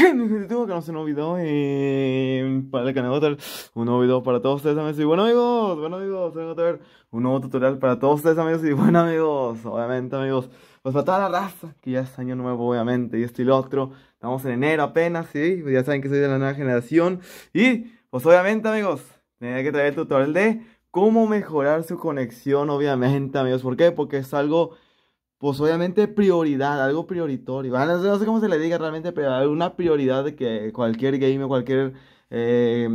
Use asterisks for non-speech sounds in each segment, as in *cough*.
*laughs* que no eh, para el canal un nuevo video para todos ustedes amigos y bueno amigos, bueno amigos, un nuevo tutorial para todos ustedes amigos y bueno amigos, obviamente amigos, pues para toda la raza, que ya es año nuevo obviamente y esto y lo otro, estamos en enero apenas, sí, pues ya saben que soy de la nueva generación y pues obviamente amigos, tenía que traer el tutorial de cómo mejorar su conexión obviamente amigos, ¿por qué? Porque es algo pues obviamente prioridad, algo prioritario. no sé cómo se le diga realmente, pero hay una prioridad de que cualquier game o cualquier eh,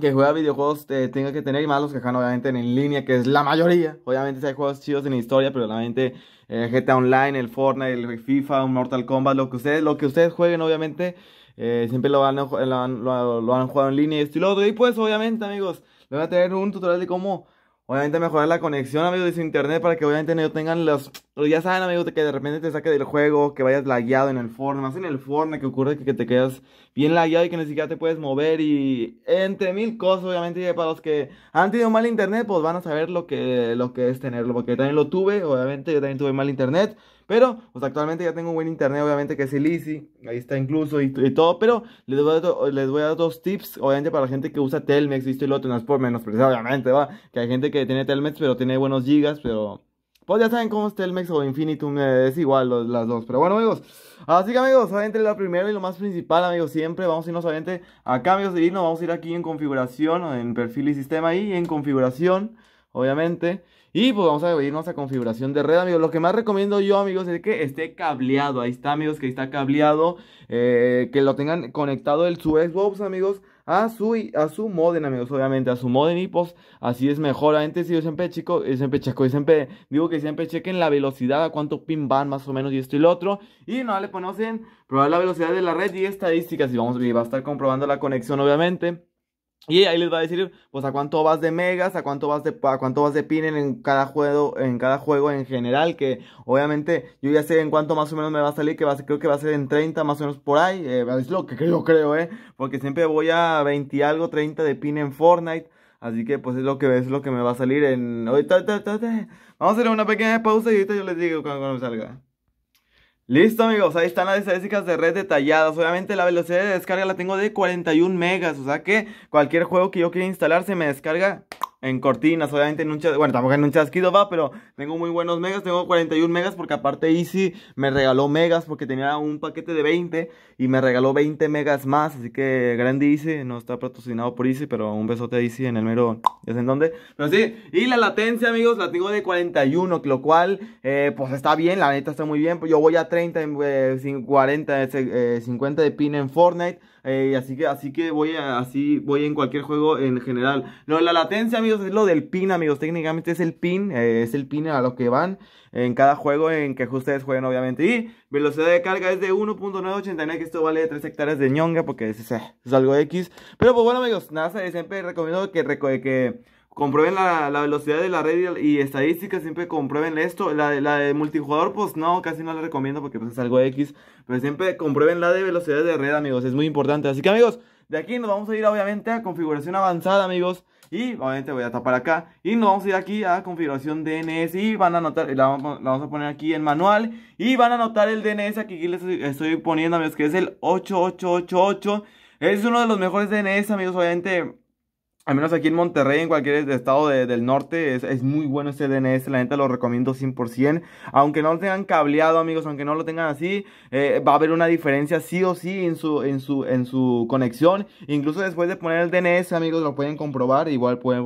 que juega videojuegos eh, tenga que tener, y más los que obviamente en línea, que es la mayoría. Obviamente si hay juegos chidos en historia, pero obviamente eh, GTA Online, el Fortnite, el FIFA, un Mortal Kombat, lo que ustedes, lo que ustedes jueguen, obviamente, siempre lo han, lo, han, lo, han jugado en línea y esto y Y pues obviamente, amigos, les voy a tener un tutorial de cómo Obviamente mejorar la conexión, amigos, de su internet para que obviamente no tengan los... Ya saben, amigos, que de repente te saque del juego, que vayas lagueado en el forno. más en el forno que ocurre que, te quedas bien lagueado y que ni siquiera te puedes mover y entre mil cosas, obviamente, para los que han tenido mal internet, pues van a saber lo que, lo que es tenerlo, porque yo también lo tuve, obviamente, yo también tuve mal internet, pero, pues actualmente ya tengo un buen internet, obviamente que es el Easy, ahí está incluso y, todo, pero les voy, a, les voy a dar dos tips, obviamente para la gente que usa Telmex, esto y lo otro, no es por obviamente, va, que hay gente que tiene Telmex, pero tiene buenos gigas, pero... Pues ya saben cómo es Telmex o Infinitum, eh, es igual los, las dos. Pero bueno, amigos, así que amigos, obviamente la primera y lo más principal, amigos, siempre vamos a irnos obviamente a cambios de irnos, vamos a ir aquí en configuración, en perfil y sistema y en configuración obviamente. Y pues vamos a irnos a configuración de red, amigos. Lo que más recomiendo yo, amigos, es que esté cableado. Ahí está, amigos, que está cableado. Eh, que lo tengan conectado el su Xbox, amigos. A su, a su modem, amigos, obviamente, a su modem y pues así es mejor. Antes yo siempre, chico, eh, siempre chaco siempre digo que siempre chequen la velocidad, a cuánto pin van más o menos y esto y lo otro. Y no le conocen probar la velocidad de la red y estadísticas y vamos va a estar comprobando la conexión, obviamente. Y ahí les va a decir, pues, a cuánto vas de megas, a cuánto vas de, a cuánto vas de pin en cada juego, en cada juego en general, que obviamente yo ya sé en cuánto más o menos me va a salir, que va creo que va a ser en 30 más o menos por ahí, eh, es lo que yo creo, eh, porque siempre voy a 20 algo, 30 de pin en Fortnite, así que pues es lo que, es lo que me va a salir en, vamos a hacer una pequeña pausa y ahorita yo les digo cuando, salga. Listo amigos, ahí están las estadísticas de red detalladas. Obviamente la velocidad de descarga la tengo de 41 megas, o sea que cualquier juego que yo quiera instalar se me descarga en cortinas, obviamente en un bueno, tampoco en un chasquido va, pero tengo muy buenos megas, tengo 41 megas porque aparte Easy me regaló megas porque tenía un paquete de 20 y me regaló 20 megas más, así que grande Easy, no está patrocinado por Easy, pero un besote a Easy en el mero, ya en dónde, pero sí, y la latencia amigos la tengo de 41, lo cual eh, pues está bien, la neta está muy bien, pues yo voy a 30, 40, 50 de pin en Fortnite, así que, así que voy a, así voy en cualquier juego en general. No, la latencia, amigos, es lo del pin, amigos. Técnicamente es el pin, eh, es el pin a lo que van en cada juego en que ustedes jueguen, obviamente. Y velocidad de carga es de 1.989, que esto vale 3 hectáreas de ñonga, porque eh, es, algo X. Pero pues bueno, amigos, nada, siempre recomiendo que, que comprueben la, velocidad de la red y, estadísticas, siempre comprueben esto. La, de multijugador, pues no, casi no la recomiendo porque pues, es algo X. Pero siempre comprueben la de velocidad de red, amigos, es muy importante. Así que, amigos, de aquí nos vamos a ir obviamente a configuración avanzada, amigos. Y obviamente voy a tapar acá. Y nos vamos a ir aquí a configuración DNS. Y van a notar, la, vamos, a poner aquí en manual. Y van a notar el DNS aquí les estoy poniendo, amigos, que es el 8888. Es uno de los mejores DNS, amigos, obviamente al menos aquí en Monterrey, en cualquier estado del norte, es, muy bueno este DNS, la neta lo recomiendo 100%. Aunque no lo tengan cableado, amigos, aunque no lo tengan así, eh, va a haber una diferencia sí o sí en su, en su, en su conexión. Incluso después de poner el DNS, amigos, lo pueden comprobar, igual pueden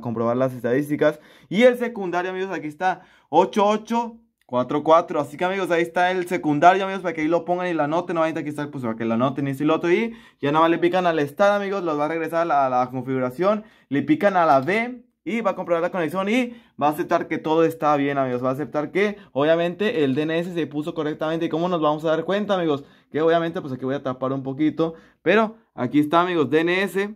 comprobar las estadísticas. Y el secundario, amigos, aquí está, 88 4-4. Así que amigos, ahí está el secundario, amigos, para que ahí lo pongan y la anoten. No aquí está pues, para que la anoten y si lo otro. Y ya nada más le pican al estar amigos. Los va a regresar a la, configuración. Le pican a la B. Y va a comprobar la conexión y va a aceptar que todo está bien, amigos. Va a aceptar que, obviamente, el DNS se puso correctamente. ¿Y cómo nos vamos a dar cuenta, amigos? Que, obviamente, pues aquí voy a tapar un poquito. Pero aquí está, amigos, DNS.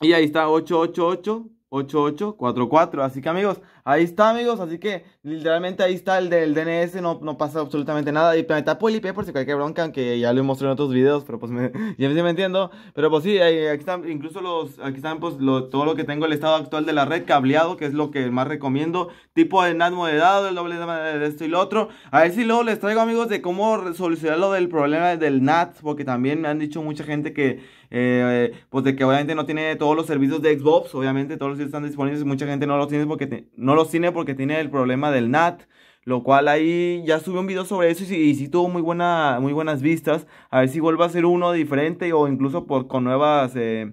Y ahí está 888. 8844. Así que amigos, ahí está amigos. Así que literalmente ahí está el del DNS. No, no pasa absolutamente nada. Y está IP por si cualquier bronca, que ya lo he mostrado en otros videos. Pero pues me, *laughs* ya me entiendo. Pero pues sí, aquí están incluso los, aquí están pues todo lo que tengo el estado actual de la red cableado, que es lo que más recomiendo. Tipo de NAT moderado, el doble de esto y lo otro. A ver si luego les traigo amigos de cómo solucionar lo del problema del NAT. Porque también me han dicho mucha gente que eh, pues de que obviamente no tiene todos los servicios de Xbox, obviamente todos los servicios están disponibles, mucha gente no los tiene porque, no los tiene, porque tiene el problema del NAT. Lo cual ahí ya subí un video sobre eso y si tuvo muy, buena, muy buenas vistas. A ver si vuelve a hacer uno diferente o incluso por, con nuevas eh,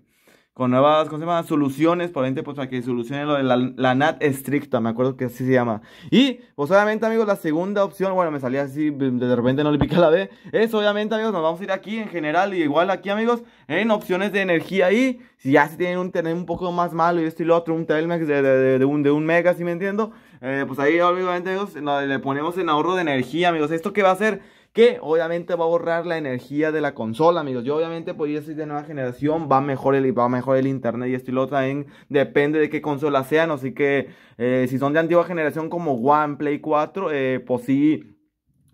con nuevas, ¿cómo se llama? Soluciones, por pues para que solucione lo de la, NAT estricta, me acuerdo que así se llama. Y, pues obviamente, amigos, la segunda opción, bueno, me salía así, de repente no le pica la B, es obviamente, amigos, nos vamos a ir aquí en general, y igual aquí, amigos, en opciones de energía ahí. si ya si tienen un tener un poco más malo y esto y lo otro, un Telmex de, de, un, de un mega, si me entiendo, eh, pues ahí, obviamente, amigos, le ponemos en ahorro de energía, amigos, ¿esto que va a hacer? que obviamente va a borrar la energía de la consola, amigos. Yo obviamente pues yo soy de nueva generación, va mejor el, va mejor el internet y esto y lo también depende de qué consola sean, así que eh, si son de antigua generación como One, Play 4, eh, pues sí...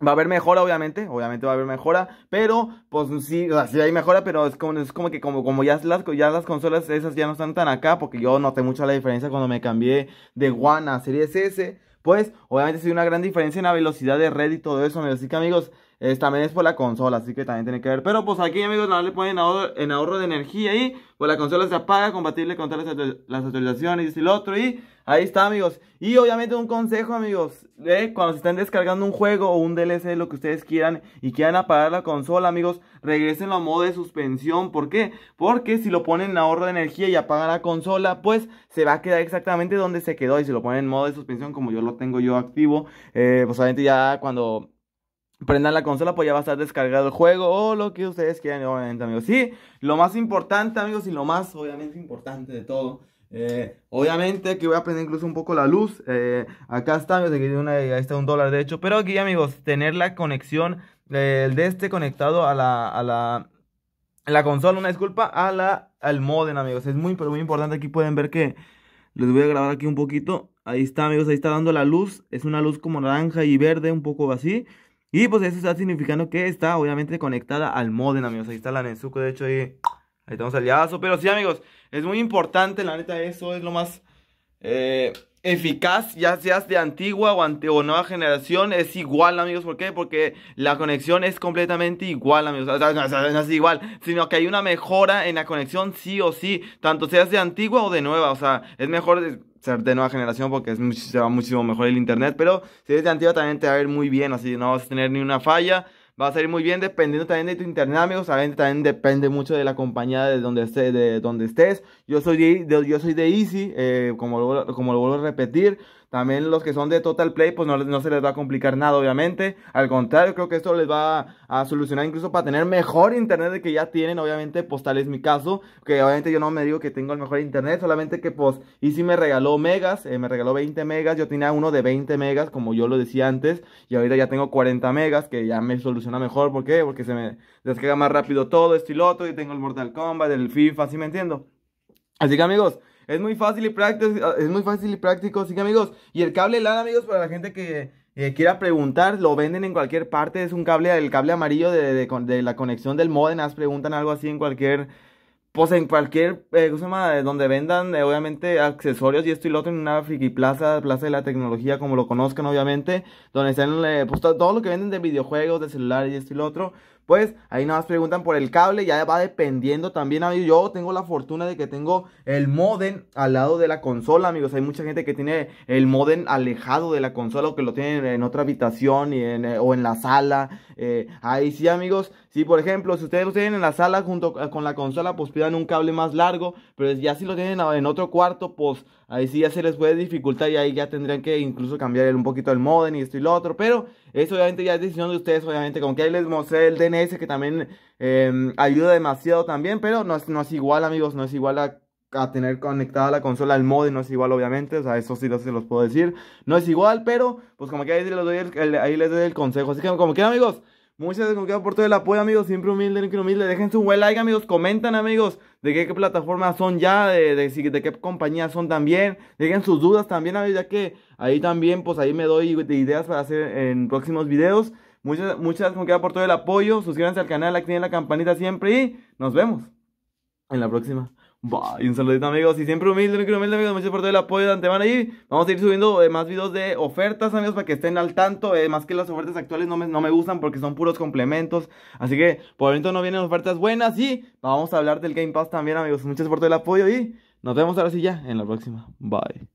Va a haber mejora, obviamente, obviamente va a haber mejora, pero pues sí, o sea, sí hay mejora, pero es como, es como que como, ya, las, ya las consolas esas ya no están tan acá, porque yo noté mucho la diferencia cuando me cambié de One a Series S, pues obviamente sí una gran diferencia en la velocidad de red y todo eso, así que amigos, también es por la consola, así que también tiene que ver. Pero pues aquí, amigos, más le ponen en ahorro de energía y pues la consola se apaga, compatible con todas las, actualizaciones y el otro. Y ahí está, amigos. Y obviamente un consejo, amigos, cuando se estén descargando un juego o un DLC, lo que ustedes quieran y quieran apagar la consola, amigos, regresen a modo de suspensión. ¿Por qué? Porque si lo ponen en ahorro de energía y apagan la consola, pues se va a quedar exactamente donde se quedó. Y si lo ponen en modo de suspensión, como yo lo tengo yo activo, eh, pues obviamente ya cuando prendan la consola, pues ya va a estar descargado el juego o lo que ustedes quieran, obviamente, amigos. Sí, lo más importante, amigos, y lo más, obviamente, importante de todo. Eh, obviamente que voy a prender incluso un poco la luz. Eh, acá está, amigos, aquí una, ahí está un dólar, de hecho. Pero aquí, amigos, tener la conexión eh, de este conectado a la, a la, la consola, una disculpa, a la, al modem, amigos. Es muy, pero muy importante. Aquí pueden ver que les voy a grabar aquí un poquito. Ahí está, amigos, ahí está dando la luz. Es una luz como naranja y verde, un poco así. Y pues eso está significando que está obviamente conectada al modem, amigos. Ahí está la Nezuko, de hecho, ahí, ahí estamos aliados. Pero sí, amigos, es muy importante, la neta, eso es lo más... Eh, eficaz, ya seas de antigua o, nueva generación, es igual, amigos. ¿Por qué? Porque la conexión es completamente igual, amigos. es igual, sino que hay una mejora en la conexión, sí o sí, tanto seas de antigua o de nueva. O sea, es mejor ser de nueva generación porque es se va muchísimo mejor el internet, pero si eres de antigua también te va a ir muy bien, así no vas a tener ni una falla va a salir muy bien dependiendo también de tu internet, amigos. Saben, también depende mucho de la compañía de donde, estés, de donde estés. Yo soy de, yo soy de Easy, eh, como, como lo vuelvo a repetir. También los que son de Total Play, pues no, no se les va a complicar nada, obviamente. Al contrario, creo que esto les va a, solucionar incluso para tener mejor internet de que ya tienen. Obviamente, pues tal es mi caso. Que obviamente yo no me digo que tengo el mejor internet, solamente que pues y si me regaló megas, eh, me regaló 20 megas. Yo tenía uno de 20 megas, como yo lo decía antes. Y ahorita ya tengo 40 megas, que ya me soluciona mejor. ¿Por qué? Porque se me descarga más rápido todo, esto y Y tengo el Mortal Kombat, el FIFA, así me entiendo. Así que amigos, es muy fácil y práctico, es muy fácil y práctico, sí amigos. Y el cable LAN, amigos, para la gente que eh, quiera preguntar, lo venden en cualquier parte, es un cable, el cable amarillo de, de, la conexión del modem, preguntan algo así en cualquier, pues en cualquier, eh, ¿cómo se llama? Donde vendan, eh, obviamente, accesorios y esto y lo otro en una friki plaza, plaza de la tecnología, como lo conozcan, obviamente, donde están, eh, pues todo lo que venden de videojuegos, de celulares y esto y lo otro pues ahí nada más preguntan por el cable, ya va dependiendo también, amigos. Yo tengo la fortuna de que tengo el modem al lado de la consola, amigos. Hay mucha gente que tiene el modem alejado de la consola o que lo tienen en otra habitación y eh, o en la sala. Eh, ahí sí, amigos. Si, sí, por ejemplo, si ustedes lo tienen en la sala junto eh, con la consola, pues pidan un cable más largo. Pero ya si lo tienen en otro cuarto, pues ahí sí ya se les puede dificultar y ahí ya tendrían que incluso cambiar un poquito el modem y esto y lo otro. Pero eso obviamente ya es decisión de ustedes, obviamente. Como que ahí les mostré el DNS que también em, ayuda demasiado también, pero no es, igual, amigos, no es igual a tener conectada la consola al mod no es igual obviamente, o sea, eso sí lo, se los puedo decir, no es igual, pero pues como que ahí les doy el, ahí les doy el consejo, así que como que amigos, Muchas gracias por todo el apoyo, amigos. Siempre humilde, nunca humilde. Dejen su buen like, amigos. Comentan, amigos, de qué, qué plataformas son ya, de, de, de, qué compañía son también. Dejen sus dudas también, amigos, ya que ahí también, pues ahí me doy ideas para hacer en próximos videos. Muchas, muchas gracias queda por todo el apoyo. Suscríbanse al canal, activen la campanita siempre y nos vemos en la próxima. Bye. Un saludito amigos y siempre humilde, muy humilde amigos. Muchas por todo el apoyo de antemano y vamos a ir subiendo eh, más videos de ofertas amigos para que estén al tanto. Eh, más que las ofertas actuales no me, gustan porque son puros complementos. Así que por el momento no vienen ofertas buenas y vamos a hablar del Game Pass también amigos. Muchas por todo el apoyo y nos vemos ahora sí ya en la próxima. Bye.